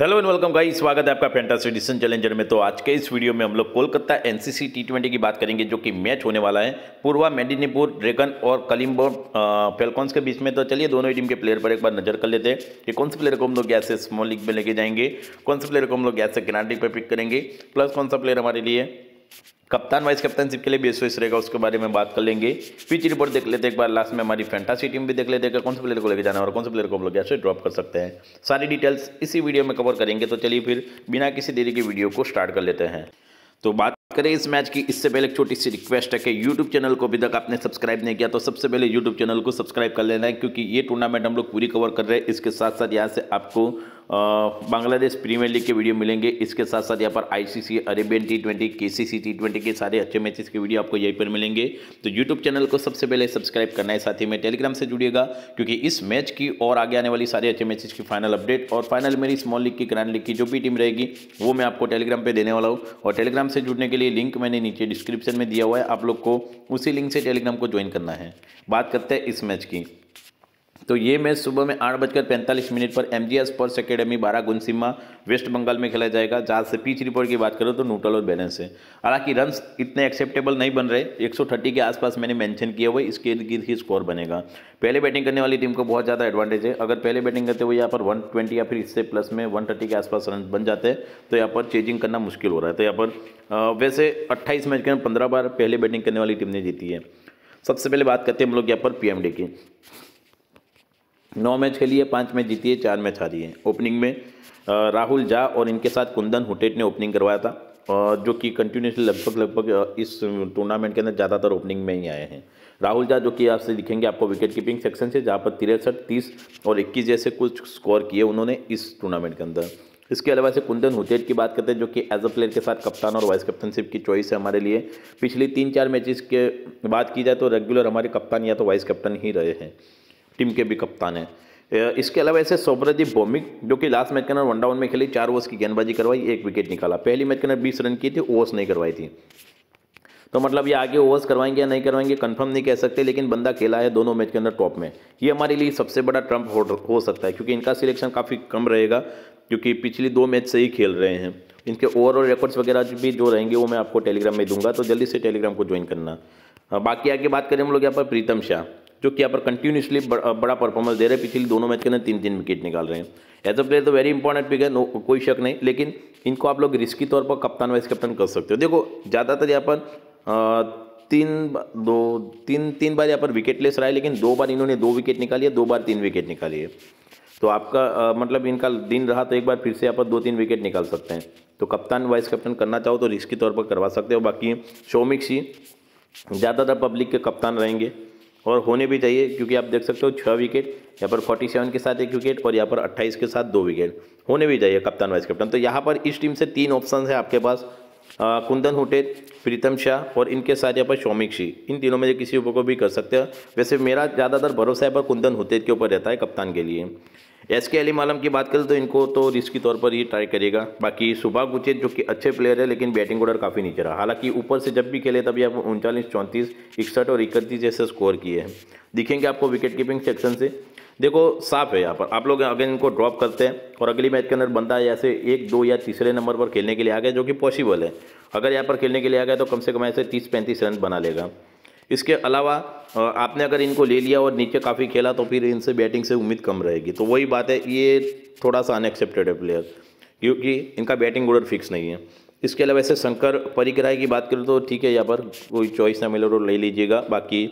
hello and welcome guys स्वागत है आपका फैंटासी डिसन चैलेंजर में तो आज के इस वीडियो में हम लोग कोलकाता एनसीसी टी ट्वेंटी की बात करेंगे जो कि मैच होने वाला है पूर्वा मेडिनीपुर ड्रेगन और कलिम्बो फेलकॉन्स के बीच में तो चलिए दोनों ही टीम के प्लेयर पर एक बार नजर कर लेते हैं कि कौन से प्लेयर को हम लोग गैस से स्मॉल लीग में लेके जाएंगे कौन से प्लेयर को हम लोग गैस से किनारे पर पिक करेंगे प्लस कौन सा प्लेयर हमारे लिए कप्तान वाइस कप्तानशिप के लिए भी एसओ रहेगा उसके बारे में बात कर लेंगे पिच रिपोर्ट देख लेते एक बार लास्ट में हमारी फैंटासी टीम भी देख लेते हैं कौन से प्लेयर को लेकर जाना है और कौन से प्लेयर को हम लोग ऐसे ड्रॉप कर सकते हैं सारी डिटेल्स इसी वीडियो में कवर करेंगे तो चलिए फिर बिना किसी देरी के वीडियो को स्टार्ट कर लेते हैं तो बात करें इस मैच की इससे पहले एक छोटी सी रिक्वेस्ट है कि यूट्यूब चैनल को अभी तक आपने सब्सक्राइब नहीं किया तो सबसे पहले यूट्यूब चैनल को सब्सक्राइब कर लेना है क्योंकि ये टूर्नामेंट हम लोग पूरी कवर कर रहे हैं इसके साथ साथ यहाँ से आपको बांग्लादेश प्रीमियर लीग के वीडियो मिलेंगे इसके साथ साथ यहाँ पर आईसीसी अरेबियन टी ट्वेंटी के सी सी टी ट्वेंटी के सारे अच्छे मैचेस के वीडियो आपको यहीं पर मिलेंगे तो यूट्यूब चैनल को सबसे पहले सब्सक्राइब करना है साथ ही में टेलीग्राम से जुड़िएगा क्योंकि इस मैच की और आगे आने वाली सारे अच्छे मैचेस की फाइनल अपडेट और फाइनल मेरी स्मॉल लीग की ग्रैंड लीग की जो भी टीम रहेगी वो मैं आपको टेलीग्राम पर देने वाला हूँ और टेलीग्राम से जुड़ने के लिए लिंक मैंने नीचे डिस्क्रिप्शन में दिया हुआ है आप लोग को उसी लिंक से टेलीग्राम को ज्वाइन करना है बात करते हैं इस मैच की तो ये मैच सुबह में आठ बजकर पैंतालीस मिनट पर M G S sports academy बारा गुनसीमा वेस्ट बंगाल में खेला जाएगा जहाँ से पिच रिपोर्ट की बात करो तो नूटल और बैलेंस है हालांकि रन इतने एक्सेप्टेबल नहीं बन रहे 130 के आसपास मैंने मेंशन किया हुआ इसके गिर ही स्कोर बनेगा पहले बैटिंग करने वाली टीम को बहुत ज़्यादा एडवांटेज है अगर पहले बैटिंग करते हुए यहाँ पर वन या फिर इससे प्लस में वन के आसपास रन बन जाते हैं तो यहाँ पर चेजिंग करना मुश्किल हो रहा है तो यहाँ पर वैसे अट्ठाईस मैच के अंदर पंद्रह बार पहले बैटिंग करने वाली टीम ने जीती है सबसे पहले बात करते हैं हम लोग यहाँ पर पी की नौ मैच खेली है पाँच मैच जीती है चार मैच हारी है ओपनिंग में राहुल झा और इनके साथ कुंदन हुटेट ने ओपनिंग करवाया था और जो कि कंटिन्यूसली लगभग लगभग इस टूर्नामेंट के अंदर ज़्यादातर ओपनिंग में ही आए हैं राहुल झा जो कि आपसे दिखेंगे आपको विकेट कीपिंग सेक्शन से जहाँ पर तिरसठ तीस और इक्कीस जैसे कुछ स्कोर किए उन्होंने इस टूर्नामेंट के अंदर इसके अलावा से कुंदन हुतेट की बात करते हैं जो कि एज अ प्लेयर के साथ कप्तान और वाइस कैप्टनशिप की चॉइस है हमारे लिए पिछली तीन चार मैचेस के बात की जाए तो रेगुलर हमारे कप्तान या तो वाइस कप्टन ही रहे हैं टीम के भी कप्तान हैं इसके अलावा ऐसे सौभ्रदीप भौमिक जो कि लास्ट मैच के अंदर वन डाउन में खेली चार ओवर्स की गेंदबाजी करवाई एक विकेट निकाला पहली मैच के अंदर बीस रन की थी ओवर्स नहीं करवाई थी तो मतलब ये आगे ओवर्स करवाएंगे या नहीं करवाएंगे कंफर्म नहीं कह सकते लेकिन बंदा खेला है दोनों मैच के अंदर टॉप में ये हमारे लिए सबसे बड़ा ट्रम्प हो, हो सकता है क्योंकि इनका सिलेक्शन काफ़ी कम रहेगा क्योंकि पिछली दो मैच से ही खेल रहे हैं इनके ओवरऑल रिकॉर्ड्स वगैरह भी जो रहेंगे वो मैं आपको टेलीग्राम में दूंगा तो जल्दी से टेलीग्राम को ज्वाइन करना बाकी आगे बात करें हम लोग यहाँ पर प्रीतम शाह जो कि यहाँ पर कंटिन्यूसली बड़ा परफॉर्मेंस दे रहे हैं पिछले दोनों मैच के अंदर तीन तीन विकेट निकाल रहे हैं एज अ प्लेयर तो वेरी इंपॉर्टेंट पिक है नो कोई शक नहीं लेकिन इनको आप लोग रिस्की तौर पर कप्तान वाइस कप्तान कर सकते हो देखो ज़्यादातर यहाँ पर तीन दो तीन तीन बार यहाँ पर विकेट लेस रहा है लेकिन दो बार इन्होंने दो विकेट निकाली है दो बार तीन विकेट निकाली है तो आपका मतलब इनका दिन रहा तो एक बार फिर से यहाँ पर दो तीन विकेट निकाल सकते हैं तो कप्तान वाइस कप्तान करना चाहो तो रिस्क के तौर पर करवा सकते हो बाकी शोमिक्स ही ज़्यादातर पब्लिक के कप्तान रहेंगे और होने भी चाहिए क्योंकि आप देख सकते हो छः विकेट यहाँ पर फोर्टी सेवन के साथ एक विकेट और यहाँ पर अट्ठाईस के साथ दो विकेट होने भी चाहिए कप्तान वाइस कैप्टन तो यहाँ पर इस टीम से तीन ऑप्शन है आपके पास कुंदन हुटेट प्रीतम शाह और इनके साथ यहाँ पर शौमिक शी इन तीनों में से किसी को भी कर सकते हैं वैसे मेरा ज़्यादातर भरोसा है पर कुंदन होते के ऊपर रहता है कप्तान के लिए एस के अली मालम की बात करें तो इनको तो रिस्क के तौर पर ही ट्राई करेगा बाकी सुबह गुचेत जो कि अच्छे प्लेयर है लेकिन बैटिंग ऑर्डर काफ़ी नीचे रहा हालांकि ऊपर से जब भी खेले तभी आप उनचालीस चौंतीस इकसठ और इकतीस जैसे स्कोर किए हैं दिखेंगे आपको विकेट कीपिंग सेक्शन से देखो साफ है यहाँ पर आप लोग अगर इनको ड्रॉप करते हैं और अगली मैच के अंदर बनता है ऐसे एक दो या तीसरे नंबर पर खेलने के लिए आ गए जो कि पॉसिबल है अगर यहाँ पर खेलने के लिए आ गया तो कम से कम ऐसे तीस पैंतीस रन बना लेगा इसके अलावा आपने अगर इनको ले लिया और नीचे काफ़ी खेला तो फिर इनसे बैटिंग से उम्मीद कम रहेगी तो वही बात है ये थोड़ा सा अनएक्सेप्टेड है प्लेयर क्योंकि इनका बैटिंग ऑर्डर फिक्स नहीं है इसके अलावा ऐसे शंकर परिक्राय की बात करें तो ठीक है यहाँ पर कोई चॉइस ना मिले तो ले लीजिएगा बाकी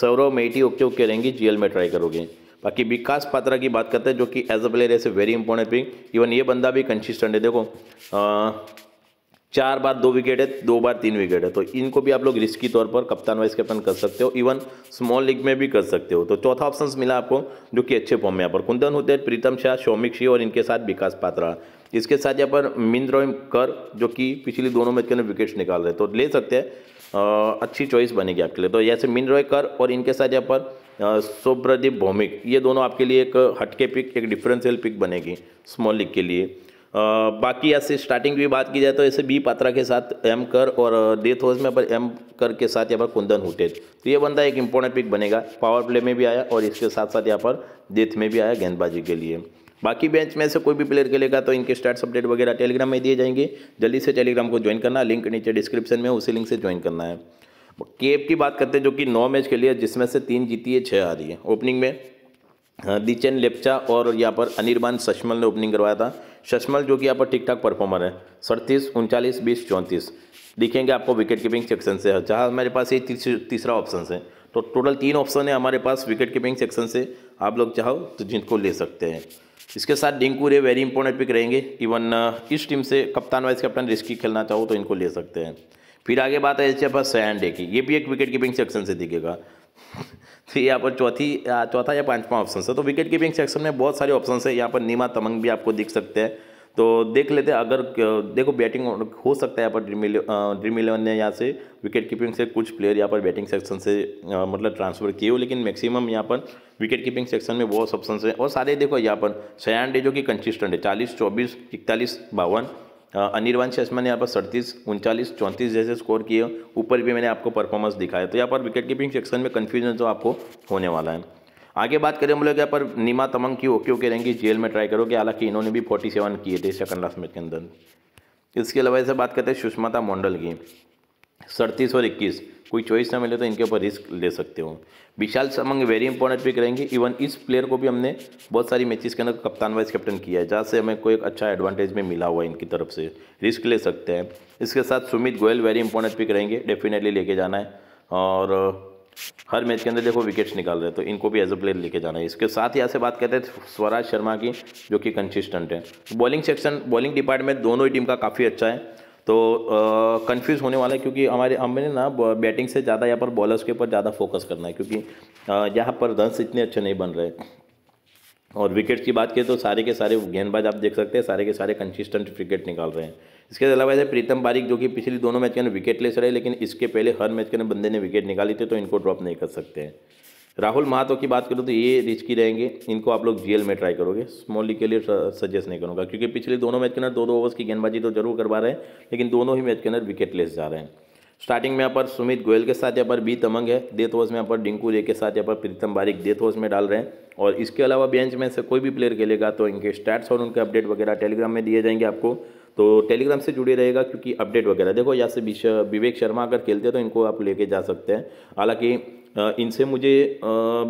सौरव मेटी ओके ओके रहेंगी जी में ट्राई करोगे बाकी विकास पात्रा की बात करते हैं जो कि एज अ प्लेयर ऐसे वेरी इंपॉर्टेंट पिंग इवन ये बंदा भी कंसिस्टेंट है देखो आ, चार बार दो विकेट है दो बार तीन विकेट है तो इनको भी आप लोग रिस्की तौर पर कप्तान वाइस कैप्टन कर सकते हो इवन स्मॉल लीग में भी कर सकते हो तो चौथा ऑप्शन मिला आपको जो कि अच्छे फॉर्म में यहाँ पर कुंदन होते हैं प्रीतम शाह शौमिक शिव और इनके साथ विकास पात्रा इसके साथ यहाँ पर मिंद्रोम कर जो कि पिछली दोनों मैच के अंदर विकेट्स निकाल रहे तो ले सकते हैं अच्छी चॉइस बनेगी आपके लिए तो ऐसे मिंद्रोय कर और इनके साथ यहाँ पर सुब्रदीप भौमिक ये दोनों आपके लिए एक हटके पिक एक डिफरेंशियल पिक बनेगी स्मॉल लीग के लिए बाकी ऐसे स्टार्टिंग की बात की जाए तो ऐसे बी पात्रा के साथ एम कर और डेथ होज में पर एम कर के साथ यहाँ पर कुंदन हुटेज तो ये बंदा एक इम्पोर्टेंट पिक बनेगा पावर प्ले में भी आया और इसके साथ साथ यहाँ पर डेथ में भी आया गेंदबाजी के लिए बाकी बेंच में से कोई भी प्लेयर खेलेगा तो इनके स्टार्ट अपडेट वगैरह टेलीग्राम में दिए जाएंगे जल्दी से टेलीग्राम को ज्वाइन करना लिंक नीचे डिस्क्रिप्शन में उसी लिंक से ज्वाइन करना है केप की बात करते हैं जो कि नौ मैच के लिए जिसमें से तीन जीती है छः रही है ओपनिंग में हाँ, दिचेन लेपचा और यहाँ पर अनिर्बान सशमल ने ओपनिंग करवाया था सशमल जो कि यहाँ पर ठीक ठाक परफॉर्मर है सड़तीस उनचालीस बीस चौंतीस दिखेंगे आपको विकेट कीपिंग सेक्शन से जहाँ हमारे पास ये तीसरा ऑप्शन है तो टोटल तीन ऑप्शन है हमारे पास विकेट कीपिंग सेक्शन से आप लोग चाहो तो जिनको ले सकते हैं इसके साथ Dinku Ray very important pick रहेंगे इवन uh, इस टीम से कप्तान वाइस कप्तान रिस्की खेलना चाहो तो इनको ले सकते हैं फिर आगे बात है इसके पास सयान डे की ये भी एक विकेट कीपिंग सेक्शन से दिखेगा तो यहाँ पर चौथी चौथा या पांचवा ऑप्शन है तो विकेट कीपिंग सेक्शन में बहुत सारे ऑप्शन है यहाँ पर नीमा तमंग भी आपको दिख सकते हैं तो देख लेते हैं अगर देखो बैटिंग हो सकता है यहाँ पर ड्रीम इलेवन ड्रीम इलेवन ने यहाँ से विकेट कीपिंग से कुछ प्लेयर यहाँ पर बैटिंग सेक्शन से मतलब ट्रांसफ़र किए हो लेकिन मैक्सिमम यहाँ पर विकेट कीपिंग सेक्शन में बहुत ऑप्शन है और सारे देखो यहाँ पर सयान डे जो कि कंसिस्टेंट है चालीस चौबीस इकतालीस बावन अनिर्वान शर्मा ने यहाँ पर सड़तीस उनचालीस चौंतीस जैसे स्कोर किए ऊपर भी मैंने आपको परफॉर्मेंस दिखाया तो यहाँ पर विकेट कीपिंग सेक्शन में कन्फ्यूजन जो आपको होने वाला है आगे बात करें हम लोग यहाँ पर नीमा तमंग की ओके ओके रहेंगी जेल में ट्राई करोगे हालांकि इन्होंने भी फोर्टी सेवन किए थे सेकंड लास्ट मैच के अंदर इसके अलावा ऐसे बात करते हैं सुषमाता मंडल की सड़तीस और इक्कीस कोई चॉइस ना मिले तो इनके ऊपर रिस्क ले सकते हो Vishal Samang very important pick रहेंगे इवन इस प्लेयर को भी हमने बहुत सारी मैचेस के अंदर कप्तान वाइस कैप्टन किया है जहाँ से हमें कोई अच्छा एडवांटेज में मिला हुआ है इनकी तरफ से रिस्क ले सकते हैं इसके साथ Sumit Goyal very important pick रहेंगे डेफिनेटली लेके जाना है और हर मैच के अंदर देखो विकेट्स निकाल रहे हैं तो इनको भी एज अ प्लेयर लेके जाना है इसके साथ ही यहाँ से बात करते हैं स्वराज शर्मा की जो कि कंसिस्टेंट है बॉलिंग सेक्शन बॉलिंग डिपार्टमेंट दोनों ही टीम का काफ़ी अच्छा है तो कंफ्यूज होने वाला है क्योंकि हमारे हमने ना बैटिंग से ज़्यादा यहाँ पर बॉलर्स के ऊपर ज़्यादा फोकस करना है क्योंकि यहाँ पर रन्स इतने अच्छे नहीं बन रहे और विकेट की बात करें तो सारे के सारे गेंदबाज आप देख सकते हैं सारे के सारे कंसिस्टेंट विकेट निकाल रहे हैं इसके अलावा ऐसे प्रीतम बारिक जो कि पिछली दोनों मैच के अंदर विकेट लेस रहे लेकिन इसके पहले हर मैच के अंदर बंदे ने विकेट निकाली थी तो इनको ड्रॉप नहीं कर सकते हैं राहुल महातो की बात करूँ तो ये रिस्की रहेंगे इनको आप लोग जीएल में ट्राई करोगे स्मॉल के लिए सजेस्ट नहीं करूँगा क्योंकि पिछले दोनों मैच के अंदर दो दो ओवर्स की गेंदबाजी तो जरूर करवा रहे हैं लेकिन दोनों ही मैच के अंदर विकेट लेस जा रहे हैं स्टार्टिंग में यहाँ पर सुमित गोयल के साथ यहाँ पर बी तमंग है डेथ ओवर्स में यहाँ पर डिंकू रे के साथ यहाँ पर प्रीतम बारिक डेथ ओवर्स में डाल रहे हैं और इसके अलावा बेंच में से कोई भी प्लेयर खेलेगा तो इनके स्टैट्स और उनके अपडेट वगैरह टेलीग्राम में दिए जाएंगे आपको तो टेलीग्राम से जुड़े रहेगा क्योंकि अपडेट वगैरह देखो यहाँ से विवेक शर्मा अगर खेलते हैं तो इनको आप लेके जा सकते हैं हालांकि इनसे मुझे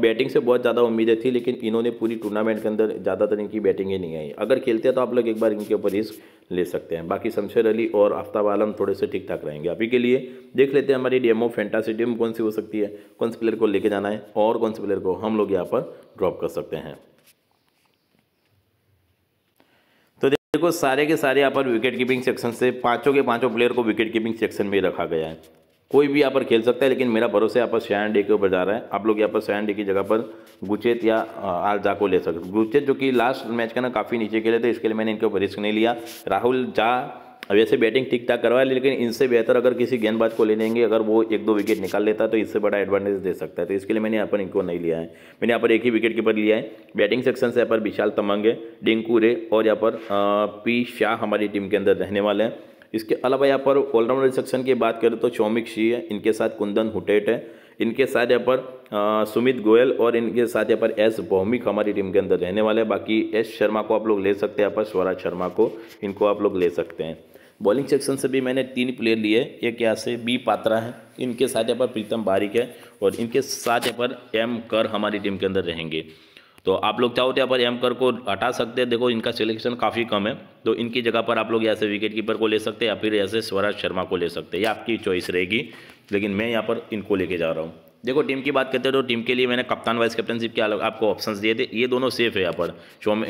बैटिंग से बहुत ज़्यादा उम्मीदें थी लेकिन इन्होंने पूरी टूर्नामेंट के अंदर ज़्यादातर इनकी बैटिंग ही नहीं आई अगर खेलते हैं तो आप लोग एक बार इनके ऊपर रिस्क ले सकते हैं बाकी शमशेर अली और आफ्ताब आलम थोड़े से ठीक ठाक रहेंगे अभी के लिए देख लेते हैं हमारी डेमो फेंटासी टीम कौन सी हो सकती है कौन से प्लेयर को लेके जाना है और कौन से प्लेयर को हम लोग यहाँ पर ड्रॉप कर सकते हैं तो देखो सारे के सारे यहाँ पर विकेट कीपिंग सेक्शन से पाँचों के पाँचों प्लेयर को विकेट कीपिंग सेक्शन में रखा गया है कोई भी यहाँ पर खेल सकता है लेकिन मेरा भरोसा यहाँ पर सैन डे के ऊपर जा रहा है आप लोग यहाँ पर सैन डे की जगह पर गुचेत या आर जा को ले सकते गुचेत जो कि लास्ट मैच का ना काफ़ी नीचे खेले थे इसके लिए मैंने इनके ऊपर रिस्क नहीं लिया राहुल जा वैसे बैटिंग ठीक ठाक करवाए लेकिन इनसे बेहतर अगर किसी गेंदबाज को ले लेंगे अगर वो एक दो विकेट निकाल लेता तो इससे बड़ा एडवांटेज दे सकता है तो इसके लिए मैंने यहाँ पर इनको नहीं लिया है मैंने यहाँ पर एक ही विकेट कीपर लिया है बैटिंग सेक्शन से यहाँ पर विशाल तमंग है डिंकू रे और यहाँ पर पी शाह हमारी टीम के अंदर रहने वाले हैं इसके अलावा यहाँ पर ऑलराउंडर सेक्शन की बात करें तो शौमिक शी है इनके साथ कुंदन हुटेट है इनके साथ यहाँ पर सुमित गोयल और इनके साथ यहाँ पर एस भौमिक हमारी टीम के अंदर रहने वाले हैं बाकी एस शर्मा को आप लोग ले सकते हैं यहाँ पर स्वराज शर्मा को इनको आप लोग ले सकते हैं बॉलिंग सेक्शन से भी मैंने तीन प्लेयर लिए एक यहाँ से बी पात्रा है इनके साथ यहाँ पर प्रीतम बारिक है और इनके साथ यहाँ पर एम कर हमारी टीम के अंदर रहेंगे तो आप लोग चाहो तो यहाँ पर एमकर को हटा सकते हैं देखो इनका सिलेक्शन काफ़ी कम है तो इनकी जगह पर आप लोग यहाँ से विकेट कीपर को ले सकते हैं या फिर यहाँ से स्वराज शर्मा को ले सकते हैं ये आपकी चॉइस रहेगी लेकिन मैं यहाँ पर इनको लेके जा रहा हूँ देखो टीम की बात करते हैं तो टीम के लिए मैंने कप्तान वाइस कैप्टनशिप के आपको ऑप्शंस दिए थे ये दोनों सेफ है यहाँ पर शोम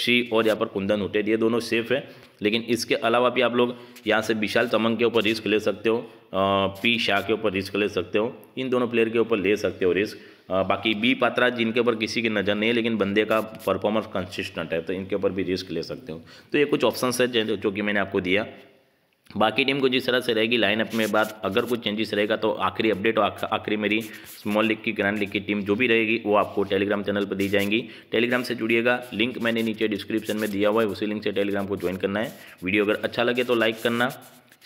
शी और यहाँ पर कुंदन हुटेड ये दोनों सेफ है लेकिन इसके अलावा भी आप लोग यहाँ से विशाल तमंग के ऊपर रिस्क ले सकते हो पी शाह के ऊपर रिस्क ले सकते हो इन दोनों प्लेयर के ऊपर ले सकते हो रिस्क बाकी बी पात्रा जिनके ऊपर किसी की नज़र नहीं है लेकिन बंदे का परफॉर्मेंस कंसिस्टेंट है तो इनके ऊपर भी रिस्क ले सकते हो तो ये कुछ ऑप्शन है जो कि मैंने आपको दिया बाकी टीम को जिस तरह से रहेगी लाइन अप में बाद अगर कुछ चेंजेस रहेगा तो आखिरी अपडेट और आखिरी मेरी स्मॉल लीग की ग्रैंड लीग की टीम जो भी रहेगी वो आपको टेलीग्राम चैनल पर दी जाएंगी टेलीग्राम से जुड़िएगा लिंक मैंने नीचे डिस्क्रिप्शन में दिया हुआ है उसी लिंक से टेलीग्राम को ज्वाइन करना है वीडियो अगर अच्छा लगे तो लाइक करना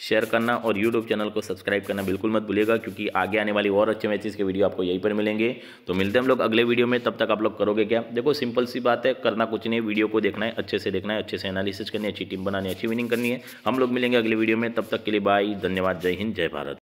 शेयर करना और यूट्यूब चैनल को सब्सक्राइब करना बिल्कुल मत भूलिएगा क्योंकि आगे आने वाली और अच्छे मैचेस के वीडियो आपको यहीं पर मिलेंगे तो मिलते हैं हम लोग अगले वीडियो में तब तक आप लोग करोगे क्या देखो सिंपल सी बात है करना कुछ नहीं वीडियो को देखना है अच्छे से देखना है अच्छे से एनालिसिस करनी है अच्छी टीम बनानी है अच्छी विनिंग करनी है हम लोग मिलेंगे अगले वीडियो में तब तक के लिए बाय धन्यवाद जय हिंद जय भारत